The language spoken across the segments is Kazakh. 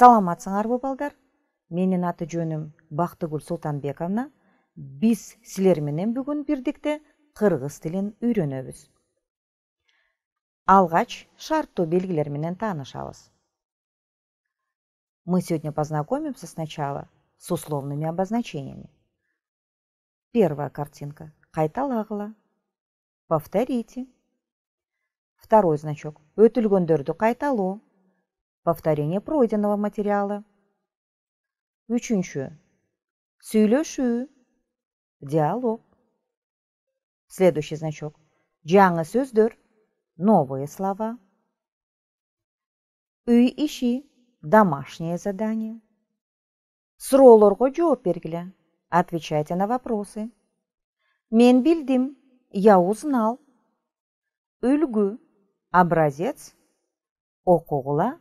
саламатсыңарбы балдар менин аты жөнүм бактыгүл султанбековна биз силер менен бүгүн бирдикте кыргыз тилин үйрөнөбүз алгач шарттуу белгилер менен мы сегодня познакомимся сначала с условными обозначениями первая картинка кайталагыла повторите второй значок өтүлгөндөрдү кайталоо Повторение пройденного материала. Учунчу. Сюйлёшу. Диалог. Следующий значок. Джанга сюздыр. Новые слова. Уй ищи. Домашнее задание. Сролорго джо пергля. Отвечайте на вопросы. Мен бильдим. Я узнал. Ульгу. Образец. Окула.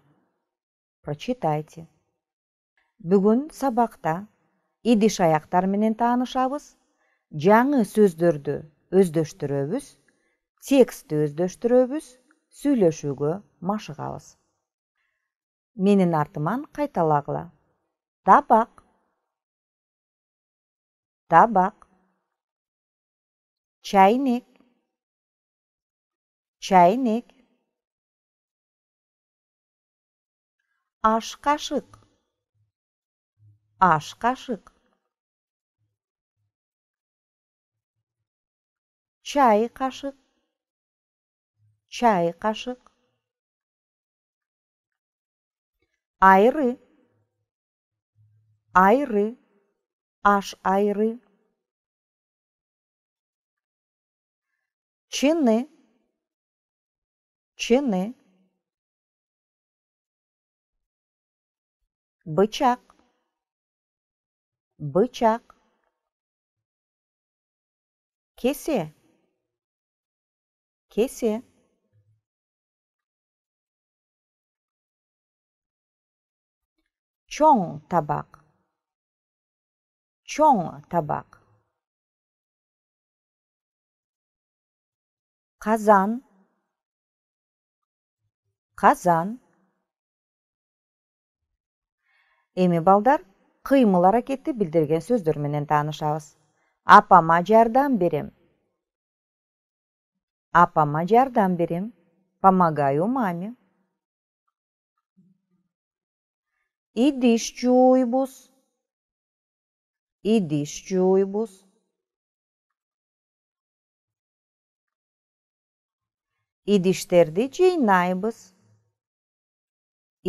прочитайте бүгін сабақта идиш аяқтар менен таанышабыз жаңы сөздөрдү өздөштүрөбүз текстти өздөштүрөбүз сүйлөшүүгө машыгабыз менин артыман қайталағыла. Табақ. табак чайник чайник аш кашык аш кашык чай кашык чай кашык айры айры аш айры чины чины бычак бычак кесе кесе чоң табақ чоң табақ қазан қазан эми балдар кыймыл аракетти билдирген сөздөр менен таанышабыз апама жардам берем апама жардам берем помогаю маме идиш жуйбуз идиш жуйбуз идиштерди жыйнайбыз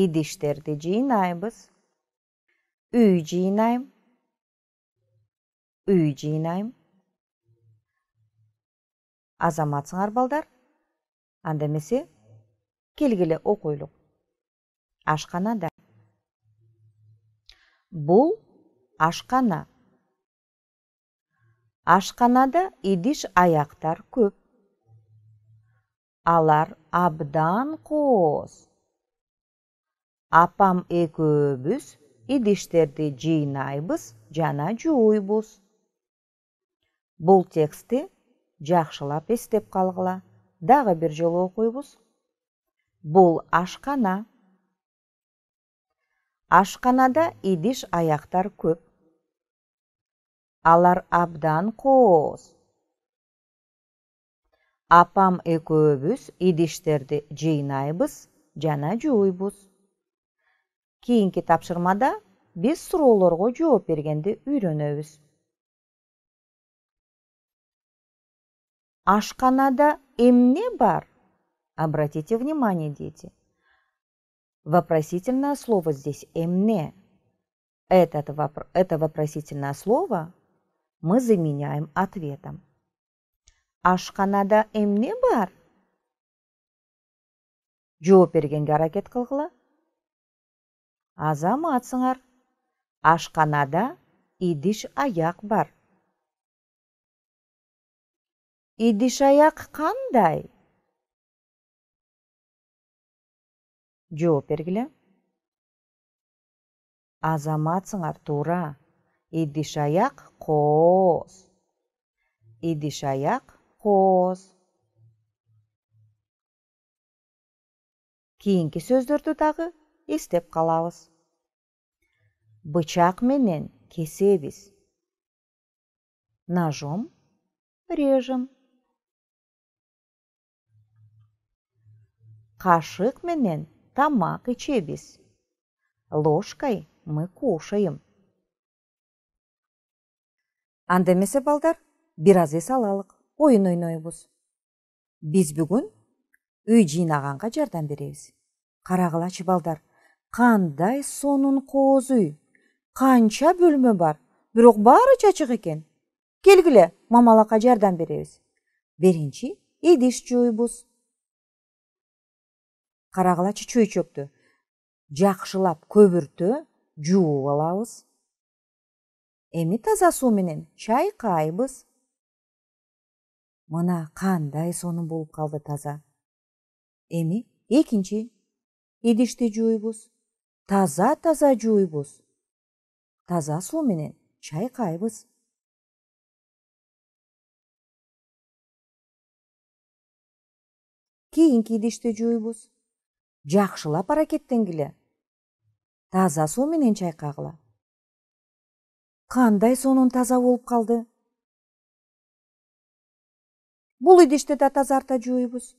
идиштерди жыйнайбыз Үй үй үжинайм азаматсыңар балдар анда эмесе келгиле окуйлук Бұл ашқана ашкана ашканада идиш аяқтар көп алар абдан қоз. апам экөөбүз идиштерди жыйнайбыз жана жууйбуз бул текстти жакшылап эстеп калгыла дагы бир жолу окуйбуз бул ашкана ашканада идиш аяктар көп алар абдан кооз апам экөөбүз идиштерди жыйнайбыз жана жууйбуз keyingi topshirmada biz суроолорго жооп бергенди үйрөнөбүз ашханада эмне бар обратите внимание дети вопросительное слово здесь эмне Этот вопро это вопросительное слово мы заменяем ответом. Ашханада эмне бар? Жооп бергенге аракет кылгыла. азаматсыңар ашқанада идиш аяқ бар идиш аяқ қандай жооп бергіле азаматсыңар тура идиш аяқ қоз идиш аяқ қоз кейінгі сөздерді тағы, естеп қалауыз бычақ менен кесебиз ножом режем қашық менен тамақ ичебиз ложкой мы кушаем андемесе балдар бир аз ойын алалык оюн ойнойбуз биз бүгүн үй жинағанға жардам беребиз карагылачы балдар қандай сонун кооз үй қанша бөлмө бар бирок баары чачык экен келгиле мамалакка жардам беребиз биринчи идиш жуйбуз кара калачы чөйчөктү жакшылап көбүртө жууп алабыз эми таза суу менен чайкайбыз мына кандай сонун болуп калды таза эми экинчи идишти жуйбуз таза таза жуйбуз таза менен чайкайбыз кийинки идишти жуйбуз жакшылап аракеттенгиле таза суу менен чайкагыла кандай сонун таза болуп калды бул идишти да тазарта жуйбуз